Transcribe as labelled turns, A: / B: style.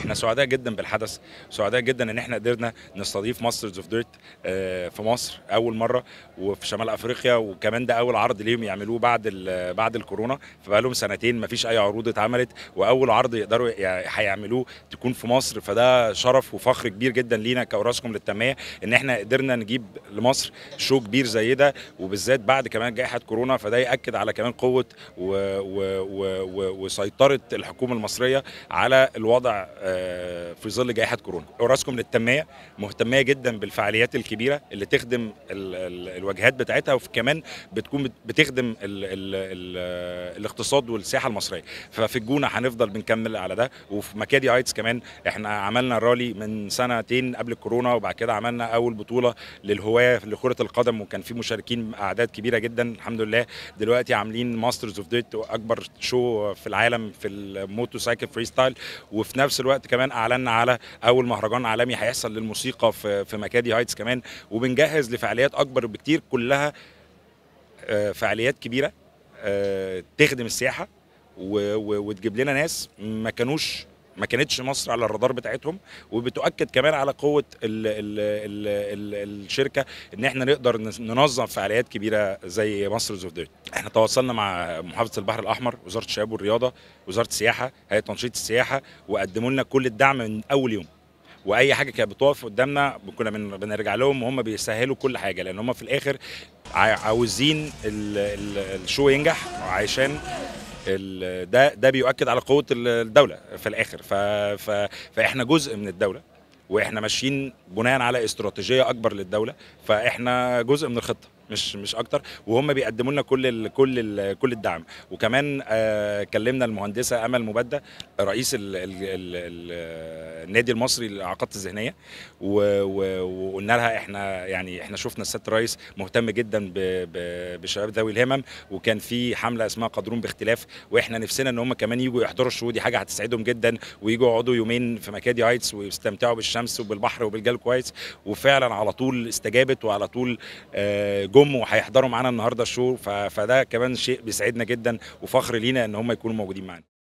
A: احنا سعداء جدا بالحدث سعداء جدا ان احنا قدرنا نستضيف ماسترز اوف ديرت آه، في مصر اول مره وفي شمال افريقيا وكمان ده اول عرض ليهم يعملوه بعد بعد الكورونا فبقى لهم سنتين ما فيش اي عروض اتعملت واول عرض يقدروا هيعملوه تكون في مصر فده شرف وفخر كبير جدا لينا كاوراسكم للتنميه ان احنا قدرنا نجيب لمصر شو كبير زي ده وبالذات بعد كمان جائحه كورونا فده ياكد على كمان قوه وسيطره الحكومه المصريه على الوضع آه، آه، في ظل جائحه كورونا اوراسكوم للتنميه مهتميه جدا بالفعاليات الكبيره اللي تخدم الواجهات بتاعتها وكمان بتكون بتخدم الـ الـ الـ الاقتصاد والسياحه المصريه ففي الجونه هنفضل بنكمل على ده وفي مكادي هايتس كمان احنا عملنا رالي من سنتين قبل الكورونا وبعد كده عملنا اول بطوله للهواه لكره القدم وكان في مشاركين اعداد كبيره جدا الحمد لله دلوقتي عاملين ماسترز اوف ديت اكبر شو في العالم في الموتوسايكل فري ستايل وفي نفس الوقت الوقت كمان اعلنا على اول مهرجان عالمي هيحصل للموسيقى في في مكادي هايتس كمان وبنجهز لفعاليات اكبر بكتير كلها آه، فعاليات كبيره آه، تخدم السياحه وتجيب لنا ناس ما كانوش ما كانتش مصر على الرادار بتاعتهم وبتؤكد كمان على قوه الـ الـ الـ الـ الشركه ان احنا نقدر ننظم فعاليات كبيره زي مصر زودات احنا تواصلنا مع محافظه البحر الاحمر وزاره الشباب والرياضه وزاره السياحه هيئه تنشيط السياحه وقدموا لنا كل الدعم من اول يوم واي حاجه كانت بتقف قدامنا كنا بنرجع لهم وهم بيسهلوا كل حاجه لان هم في الاخر عاوزين الشو ينجح عشان ده ده بيؤكد على قوه الدوله في الاخر ف ف فاحنا جزء من الدوله واحنا ماشيين بناء على استراتيجيه اكبر للدوله فاحنا جزء من الخطه مش مش اكتر وهم بيقدموا لنا كل الـ كل الـ كل الدعم وكمان آه، كلمنا المهندسه امل مبدة رئيس الـ الـ الـ النادي المصري للاعاقات الذهنيه وقلنا لها احنا يعني احنا شفنا السيد الرئيس مهتم جدا بشباب ذوي الهمم وكان في حمله اسمها قدرون باختلاف واحنا نفسنا ان هم كمان يجوا يحضروا الشو دي حاجه هتسعدهم جدا ويجوا يقعدوا يومين في مكادي هايتس ويستمتعوا بالشمس وبالبحر وبالجو كويس وفعلا على طول استجابت وعلى طول جو آه، جم وهيحضروا معانا النهارده الشو فده كمان شيء بيسعدنا جدا وفخر لينا ان هم يكونوا موجودين معانا